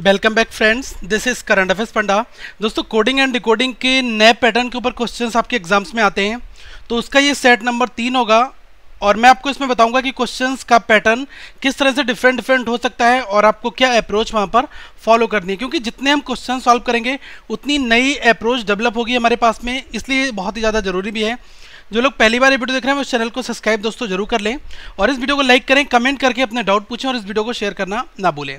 Welcome back friends this is current affairs पंडा दोस्तों coding and decoding के नए पैटर्न के ऊपर क्वेश्चंस आपके एग्जाम्स में आते हैं तो उसका ये सेट नंबर तीन होगा और मैं आपको इसमें बताऊंगा कि क्वेश्चंस का पैटर्न किस तरह से डिफरेंट डिफरेंट हो सकता है और आपको क्या अप्रोच वहां पर फॉलो करनी है क्योंकि जितने हम क्वेश्चन सॉल्व करेंगे उतनी नई अप्रोच डेवलप होगी हमारे पास में इसलिए बहुत ही ज़्यादा ज़रूरी भी है जो लोग पहली बार ये वीडियो देख रहे हैं उस चैनल को सब्सक्राइब दोस्तों जरूर कर लें और इस वीडियो को लाइक करें कमेंट करके अपने डाउट पूछें और इस वीडियो को शेयर करना ना भूलें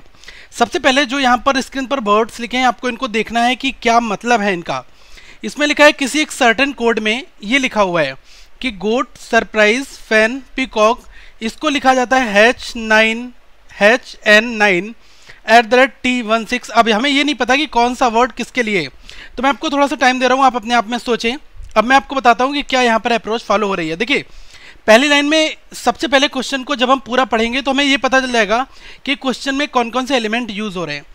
सबसे पहले जो यहाँ पर स्क्रीन पर वर्ड्स लिखे हैं आपको इनको देखना है कि क्या मतलब है इनका इसमें लिखा है किसी एक सर्टन कोड में ये लिखा हुआ है कि गोट सरप्राइज फैन पिकॉक इसको लिखा जाता है hash nine hash N nine at the rate T one six अब हमें ये नहीं पता कि कौन सा वर्ड किसके लिए तो मैं आपको थोड़ा सा टाइम दे रहा हूँ आप अपने आप में सोचें अब मैं आपको बताता हूँ कि क्या यहाँ पर अप्रोच फॉलो हो रही है देखिए पहली लाइन में सबसे पहले क्वेश्चन को जब हम पूरा पढ़ेंगे तो हमें ये पता चल जाएगा कि क्वेश्चन में कौन कौन से एलिमेंट यूज़ हो रहे हैं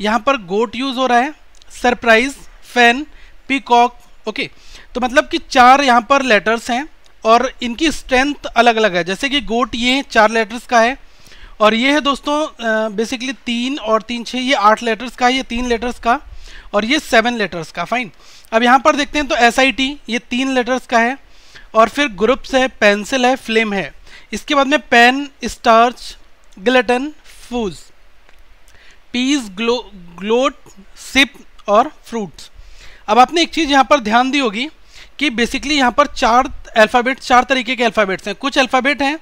यहाँ पर गोट यूज़ हो रहा है सरप्राइज फैन पीकॉक ओके तो मतलब कि चार यहाँ पर लेटर्स हैं और इनकी स्ट्रेंथ अलग अलग है जैसे कि गोट ये चार लेटर्स का है और ये है दोस्तों बेसिकली तीन और तीन छः ये आठ लेटर्स का है ये तीन लेटर्स का और ये सेवन लेटर्स का फाइन अब यहाँ पर देखते हैं तो एस ये तीन लेटर्स का है और फिर ग्रुप्स है पेंसिल है फ्लेम है इसके बाद में पेन स्टार्च ग्लटन फूज पीज ग्लो ग्लोट सिप और फ्रूट्स अब आपने एक चीज़ यहाँ पर ध्यान दी होगी कि बेसिकली यहाँ पर चार अल्फ़ाबेट चार तरीके के अल्फ़ाबेट्स हैं कुछ अल्फ़ाबेट हैं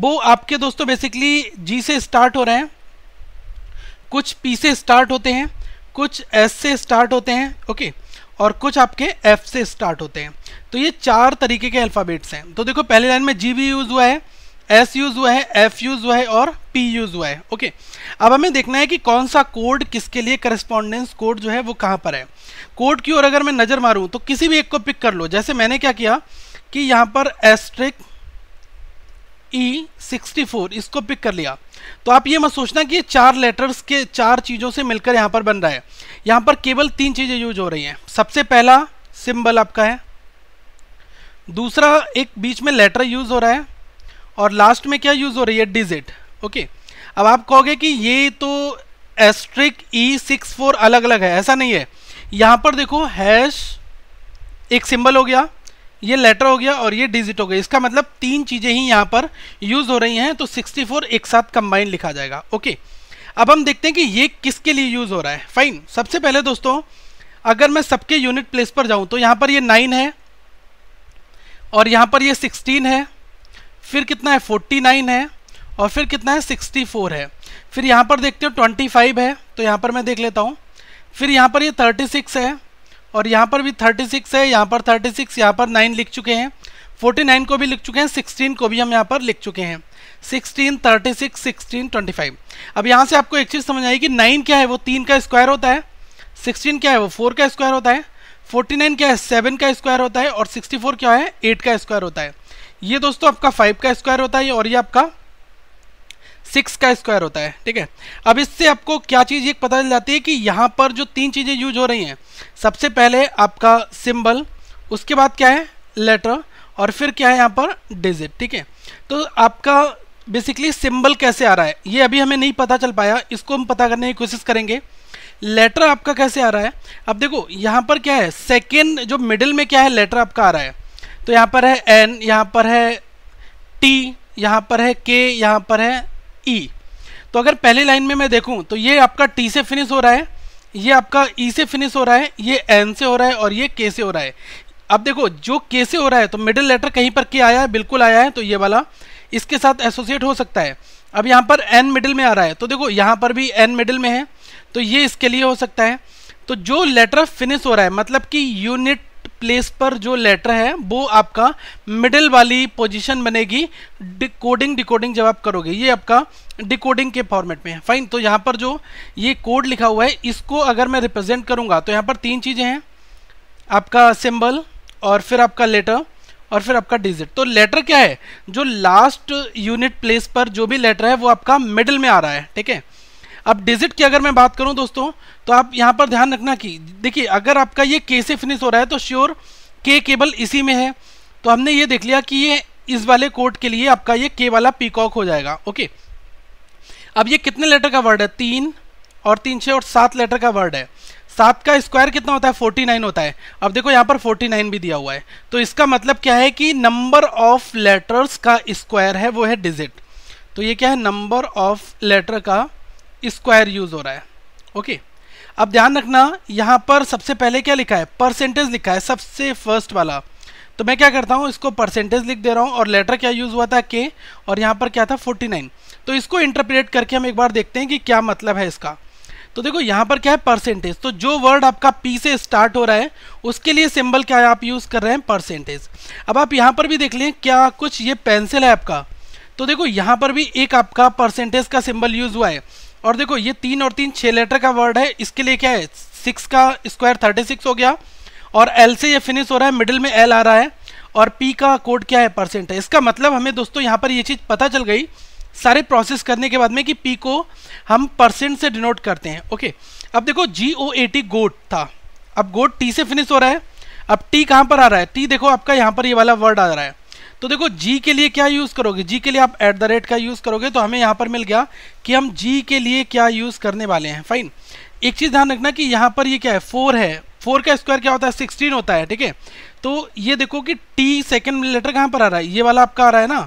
वो आपके दोस्तों बेसिकली जी से स्टार्ट हो रहे हैं कुछ पी से स्टार्ट होते हैं कुछ एस से स्टार्ट होते हैं ओके okay? और कुछ आपके एफ से स्टार्ट होते हैं तो ये चार तरीके के अल्फ़ाबेट्स हैं तो देखो पहले लाइन में जी भी यूज़ हुआ है एस यूज़ हुआ है एफ यूज़ हुआ है और पी यूज़ हुआ है ओके अब हमें देखना है कि कौन सा कोड किसके लिए करस्पॉन्डेंस कोड जो है वो कहाँ पर है कोड की ओर अगर मैं नज़र मारूँ तो किसी भी एक को पिक कर लो जैसे मैंने क्या किया कि यहाँ पर एस्ट्रिक ई सिक्सटी फोर इसको पिक कर लिया तो आप ये मत सोचना कि चार लेटर्स के चार चीज़ों से मिलकर यहाँ पर बन रहा है यहाँ पर केवल तीन चीज़ें यूज हो रही हैं सबसे पहला सिंबल आपका है दूसरा एक बीच में लेटर यूज़ हो रहा है और लास्ट में क्या यूज़ हो रही है डिजिट ओके अब आप कहोगे कि ये तो एस्ट्रिक ई सिक्स फोर अलग अलग है ऐसा नहीं है यहाँ पर देखो हैश एक सिंबल हो गया ये लेटर हो गया और ये डिजिट हो गया इसका मतलब तीन चीज़ें ही यहाँ पर यूज़ हो रही हैं तो 64 एक साथ कंबाइन लिखा जाएगा ओके अब हम देखते हैं कि ये किसके लिए यूज़ हो रहा है फाइन सबसे पहले दोस्तों अगर मैं सबके यूनिट प्लेस पर जाऊँ तो यहाँ पर ये नाइन है और यहाँ पर ये सिक्सटीन है फिर कितना है फोर्टी नाइन है और फिर कितना है सिक्सटी फोर है फिर यहाँ पर देखते हो ट्वेंटी फाइव है तो यहाँ पर मैं देख लेता हूँ फिर यहाँ पर ये थर्टी सिक्स है और यहाँ पर भी 36 है यहाँ पर 36 सिक्स यहाँ पर 9 लिख चुके हैं 49 को भी लिख चुके हैं 16 को भी हम यहाँ पर लिख चुके हैं 16, 36, 16, 25 अब यहाँ से आपको एक चीज़ समझ आई कि 9 क्या है वो 3 का स्क्वायर होता है 16 क्या है वो 4 का स्क्वायर होता है 49 क्या है 7 का स्क्वायर होता है और 64 क्या है 8 का स्क्वायर होता है ये दोस्तों आपका 5 का स्क्वायर होता है और ये आपका सिक्स का स्क्वायर होता है ठीक है अब इससे आपको क्या चीज़ एक पता चल जाती है कि यहाँ पर जो तीन चीज़ें यूज हो रही हैं सबसे पहले आपका सिंबल उसके बाद क्या है लेटर और फिर क्या है यहाँ पर डिजिट ठीक है तो आपका बेसिकली सिंबल कैसे आ रहा है ये अभी हमें नहीं पता चल पाया इसको हम पता करने की कोशिश करेंगे लेटर आपका कैसे आ रहा है अब देखो यहाँ पर क्या है सेकेंड जो मिडिल में क्या है लेटर आपका आ रहा है तो यहाँ पर है एन यहाँ पर है टी यहाँ पर है के यहाँ पर है ई e. तो अगर पहली लाइन में मैं देखूं तो ये आपका टी से फिनिश हो रहा है ये आपका ई e से फिनिश हो रहा है ये एन से हो रहा है और ये के से हो रहा है अब देखो जो के से हो रहा है तो मिडिल लेटर कहीं पर के आया है बिल्कुल आया है तो ये वाला इसके साथ एसोसिएट हो सकता है अब यहाँ पर एन मिडिल में आ रहा है तो देखो यहाँ पर भी एन मिडिल में है तो ये इसके लिए हो सकता है तो जो लेटर फिनिश हो रहा है मतलब कि यूनिट प्लेस पर जो लेटर है वो आपका मिडिल वाली पोजीशन बनेगी डिकोडिंग डिकोडिंग जब आप करोगे ये आपका डिकोडिंग के फॉर्मेट में है फाइन तो यहाँ पर जो ये कोड लिखा हुआ है इसको अगर मैं रिप्रेजेंट करूँगा तो यहाँ पर तीन चीज़ें हैं आपका सिम्बल और फिर आपका लेटर और फिर आपका डिजिट तो लेटर क्या है जो लास्ट यूनिट प्लेस पर जो भी लेटर है वो आपका मिडिल में आ रहा है ठीक है अब डिजिट की अगर मैं बात करूं दोस्तों तो आप यहां पर ध्यान रखना कि देखिए अगर आपका ये के से फिनिश हो रहा है तो श्योर के केबल इसी में है तो हमने ये देख लिया कि ये इस वाले कोड के लिए आपका ये के वाला पीकॉक हो जाएगा ओके अब ये कितने लेटर का वर्ड है तीन और तीन छः और सात लेटर का वर्ड है सात का स्क्वायर कितना होता है फोर्टी नाइन होता है अब देखो यहाँ पर फोर्टी नाइन भी दिया हुआ है तो इसका मतलब क्या है कि नंबर ऑफ लेटर्स का स्क्वायर है वो है डिजिट तो ये क्या है नंबर ऑफ लेटर का स्क्वायर यूज हो रहा है ओके अब ध्यान रखना यहाँ पर सबसे पहले क्या लिखा है परसेंटेज लिखा है सबसे फर्स्ट वाला तो मैं क्या करता हूँ इसको परसेंटेज लिख दे रहा हूँ और लेटर क्या यूज़ हुआ था के और यहाँ पर क्या था 49 तो इसको इंटरप्रेट करके हम एक बार देखते हैं कि क्या मतलब है इसका तो देखो यहाँ पर क्या है परसेंटेज तो जो वर्ड आपका पी से स्टार्ट हो रहा है उसके लिए सिंबल क्या है आप यूज़ कर रहे हैं परसेंटेज अब आप यहाँ पर भी देख लें क्या कुछ ये पेंसिल है आपका तो देखो यहाँ पर भी एक आपका परसेंटेज का सिंबल यूज़ हुआ है और देखो ये तीन और तीन छः लेटर का वर्ड है इसके लिए क्या है सिक्स का स्क्वायर थर्टी सिक्स हो गया और एल से ये फिनिश हो रहा है मिडिल में एल आ रहा है और पी का कोड क्या है परसेंट है इसका मतलब हमें दोस्तों यहाँ पर ये चीज़ पता चल गई सारे प्रोसेस करने के बाद में कि पी को हम परसेंट से डिनोट करते हैं ओके अब देखो जी ओ ए टी गोट था अब गोट टी से फिनिश हो रहा है अब टी कहाँ पर आ रहा है टी देखो आपका यहाँ पर ये वाला वर्ड आ रहा है तो देखो जी के लिए क्या यूज़ करोगे जी के लिए आप एट द रेट का यूज़ करोगे तो हमें यहाँ पर मिल गया कि हम जी के लिए क्या यूज़ करने वाले हैं फाइन एक चीज़ ध्यान रखना कि यहाँ पर ये क्या है फोर है फोर का स्क्वायर क्या होता है सिक्सटीन होता है ठीक है तो ये देखो कि टी सेकेंड लेटर कहाँ पर आ रहा है ये वाला आपका आ रहा है ना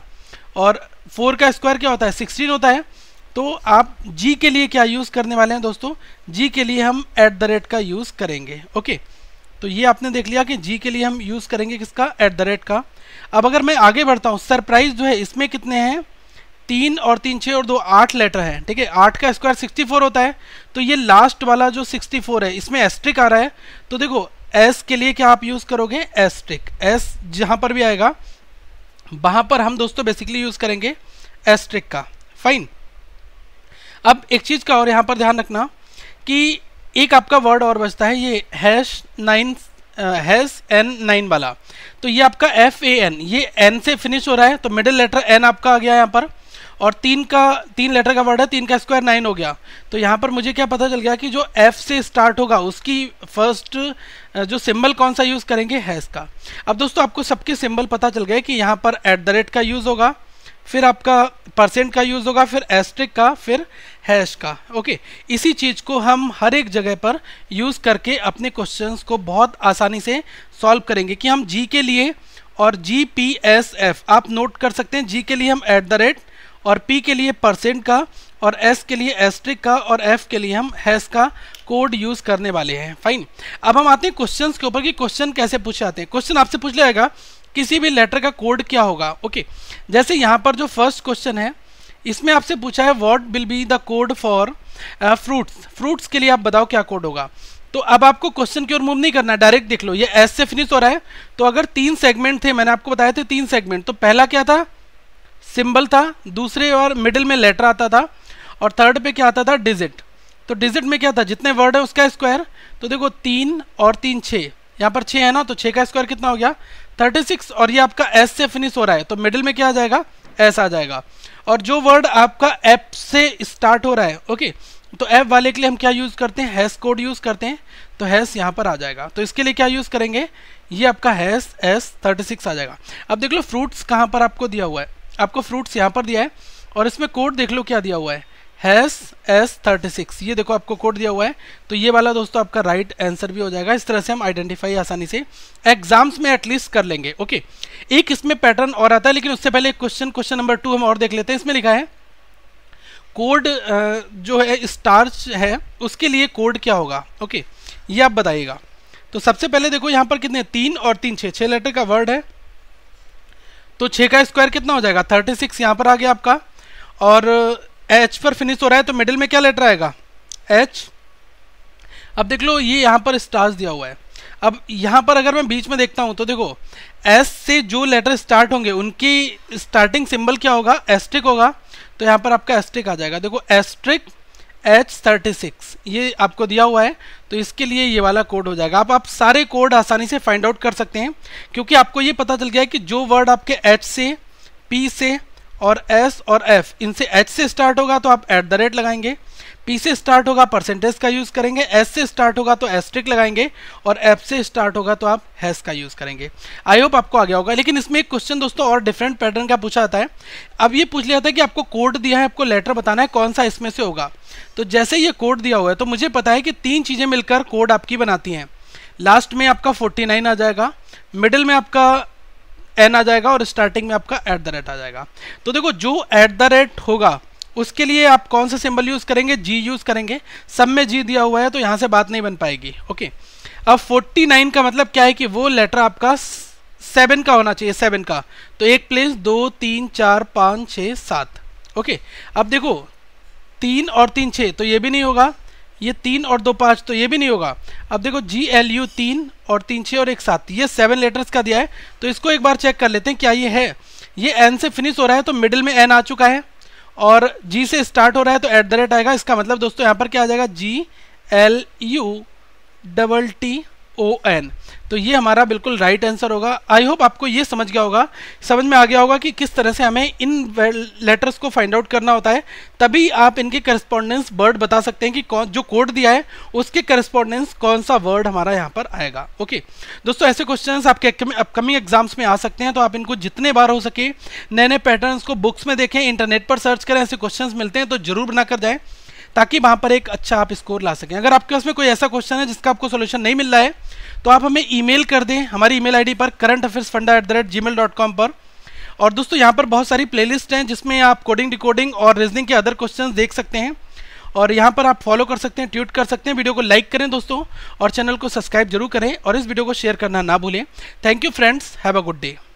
और फोर का स्क्वायर क्या होता है सिक्सटीन होता है तो आप जी के लिए क्या यूज़ करने वाले हैं दोस्तों जी के लिए हम एट द रेट का यूज़ करेंगे ओके okay? तो ये आपने देख लिया कि जी के लिए हम यूज़ करेंगे किसका एट द रेट का अब अगर मैं आगे बढ़ता हूँ सरप्राइज जो है इसमें कितने हैं तीन और तीन छः और दो आठ लेटर है ठीक है आठ का स्क्वायर सिक्सटी फोर होता है तो ये लास्ट वाला जो सिक्सटी फोर है इसमें एस्ट्रिक आ रहा है तो देखो एस के लिए क्या आप यूज़ करोगे एस्ट्रिक एस जहाँ पर भी आएगा वहाँ पर हम दोस्तों बेसिकली यूज़ करेंगे एस्ट्रिक का फाइन अब एक चीज़ का और यहाँ पर ध्यान रखना कि एक आपका वर्ड और बचता है ये hash nine hash N nine वाला तो ये आपका एफ ए एन ये एन से फिनिश हो रहा है तो मिडिल लेटर एन आपका आ गया यहाँ पर और तीन का तीन लेटर का वर्ड है तीन का स्क्वायर नाइन हो गया तो यहाँ पर मुझे क्या पता चल गया कि जो एफ से स्टार्ट होगा उसकी फर्स्ट जो सिंबल कौन सा यूज़ करेंगे हैश का अब दोस्तों आपको सबके सिंबल पता चल गए कि यहाँ पर एट द रेट का यूज़ होगा फिर आपका परसेंट का यूज़ होगा फिर एस्ट्रिक का फिर हैश का ओके इसी चीज़ को हम हर एक जगह पर यूज़ करके अपने क्वेश्चंस को बहुत आसानी से सॉल्व करेंगे कि हम जी के लिए और जी पी एस एफ आप नोट कर सकते हैं जी के लिए हम एट द रेट और पी के लिए परसेंट का और एस के लिए एस्ट्रिक का और एफ के लिए हम हैश का कोड यूज़ करने वाले हैं फाइन अब हम आते हैं क्वेश्चन के ऊपर कि क्वेश्चन कैसे पूछे आते हैं क्वेश्चन आपसे पूछ लेगा किसी भी लेटर का कोड क्या होगा ओके जैसे यहाँ पर जो फर्स्ट क्वेश्चन है इसमें आपसे पूछा है what will be the code for fruits fruits के लिए आप बताओ क्या कोड होगा तो अब आपको क्वेश्चन की ओर मूव नहीं करना डायरेक्ट देख लो ये एस से फिनिश हो रहा है तो अगर तीन सेगमेंट थे मैंने आपको बताया थे तीन सेगमेंट तो पहला क्या था सिंबल था दूसरे और मिडिल में लेटर आता था और थर्ड पे क्या आता था डिजिट तो डिजिट में क्या था जितने वर्ड है उसका स्क्वायर तो देखो तीन और तीन छः यहाँ पर छः है ना तो छः का स्क्वायर कितना हो गया 36 और ये आपका एस से फिनिश हो रहा है तो मिडिल में क्या आ जाएगा एस आ जाएगा और जो वर्ड आपका एप से स्टार्ट हो रहा है ओके तो ऐप वाले के लिए हम क्या यूज़ करते हैं हैस कोड यूज़ करते हैं तो हैस यहाँ पर आ जाएगा तो इसके लिए क्या यूज़ करेंगे ये आपका हैस एस थर्टी सिक्स आ जाएगा अब देख लो फ्रूट्स कहाँ पर आपको दिया हुआ है आपको फ्रूट्स यहाँ पर दिया है और इसमें कोड देख लो क्या दिया हुआ है हैस एस थर्टी सिक्स ये देखो आपको कोड दिया हुआ है तो ये वाला दोस्तों आपका राइट right आंसर भी हो जाएगा इस तरह से हम आइडेंटिफाई आसानी से एग्जाम्स में एटलीस्ट कर लेंगे ओके एक इसमें पैटर्न और आता है लेकिन उससे पहले क्वेश्चन क्वेश्चन नंबर टू हम और देख लेते हैं इसमें लिखा है कोड जो है स्टार्च है उसके लिए कोड क्या होगा ओके ये आप बताइएगा तो सबसे पहले देखो यहाँ पर कितने तीन और तीन छः छः लेटर का वर्ड है तो छः का स्क्वायर कितना हो जाएगा थर्टी सिक्स यहाँ पर आ गया आपका और एच पर फिनिश हो रहा है तो मिडिल में क्या लेटर आएगा एच अब देख लो ये यहाँ पर स्टार्स दिया हुआ है अब यहाँ पर अगर मैं बीच में देखता हूँ तो देखो एस से जो लेटर स्टार्ट होंगे उनकी स्टार्टिंग सिंबल क्या होगा एस्ट्रिक होगा तो यहाँ पर आपका एस्ट्रिक आ जाएगा देखो एस्ट्रिक एच थर्टी सिक्स ये आपको दिया हुआ है तो इसके लिए ये वाला कोड हो जाएगा आप आप सारे कोड आसानी से फाइंड आउट कर सकते हैं क्योंकि आपको ये पता चल गया है कि जो वर्ड आपके एच से पी से और एस और एफ इनसे एच से स्टार्ट होगा तो आप एट द रेट लगाएंगे पी से स्टार्ट होगा परसेंटेज का यूज़ करेंगे एस से स्टार्ट होगा तो एस्ट्रिक लगाएंगे और एफ से स्टार्ट होगा तो आप हैस का यूज़ करेंगे आई होप आपको आ गया होगा लेकिन इसमें एक क्वेश्चन दोस्तों और डिफरेंट पैटर्न का पूछा जाता है अब ये पूछ लिया था कि आपको कोड दिया है आपको लेटर बताना है कौन सा इसमें से होगा तो जैसे ये कोड दिया हुआ है तो मुझे पता है कि तीन चीज़ें मिलकर कोड आपकी बनाती हैं लास्ट में आपका फोर्टी आ जाएगा मिडिल में आपका एन आ जाएगा और स्टार्टिंग में आपका एट द रेट आ जाएगा तो देखो जो एट द रेट होगा उसके लिए आप कौन सा सिंबल यूज़ करेंगे जी यूज़ करेंगे सब में जी दिया हुआ है तो यहां से बात नहीं बन पाएगी ओके अब 49 का मतलब क्या है कि वो लेटर आपका सेवन का होना चाहिए सेवन का तो एक प्लेस दो तीन चार पाँच छः सात ओके अब देखो तीन और तीन छः तो ये भी नहीं होगा ये तीन और दो पाँच तो ये भी नहीं होगा अब देखो जी एल यू तीन और तीन छः और एक सात ये सेवन लेटर्स का दिया है तो इसको एक बार चेक कर लेते हैं क्या ये है ये एन से फिनिश हो रहा है तो मिडिल में एन आ चुका है और जी से स्टार्ट हो रहा है तो एट द रेट आएगा इसका मतलब दोस्तों यहाँ पर क्या आ जाएगा G L U double T O N तो ये हमारा बिल्कुल राइट आंसर होगा आई होप आपको ये समझ गया होगा समझ में आ गया होगा कि किस तरह से हमें इन लेटर्स को फाइंड आउट करना होता है तभी आप इनके करस्पॉन्डेंस वर्ड बता सकते हैं कि कौन जो कोड दिया है उसके करस्पॉन्डेंस कौन सा वर्ड हमारा यहाँ पर आएगा ओके दोस्तों ऐसे क्वेश्चन आपके अपकमिंग एग्जाम्स में आ सकते हैं तो आप इनको जितने बार हो सके नए नए पैटर्न को बुक्स में देखें इंटरनेट पर सर्च करें ऐसे क्वेश्चन मिलते हैं तो जरूर बना कर जाएँ ताकि वहाँ पर एक अच्छा आप स्कोर ला सकें अगर आपके पास में कोई ऐसा क्वेश्चन है जिसका आपको सोल्यूशन नहीं मिल रहा है तो आप हमें ईमेल कर दें हमारी ईमेल आईडी पर करंट अफेयर्स फंडा at the rate Gmail dot com पर और दोस्तों यहाँ पर बहुत सारी प्लेलिस्ट हैं जिसमें आप कोडिंग डिकोडिंग और रीजनिंग के अदर क्वेश्चन देख सकते हैं और यहाँ पर आप फॉलो कर सकते हैं ट्वीट कर सकते हैं वीडियो को लाइक करें दोस्तों और चैनल को सब्सक्राइब जरूर करें और इस वीडियो को शेयर करना ना भूलें thank you friends have a good day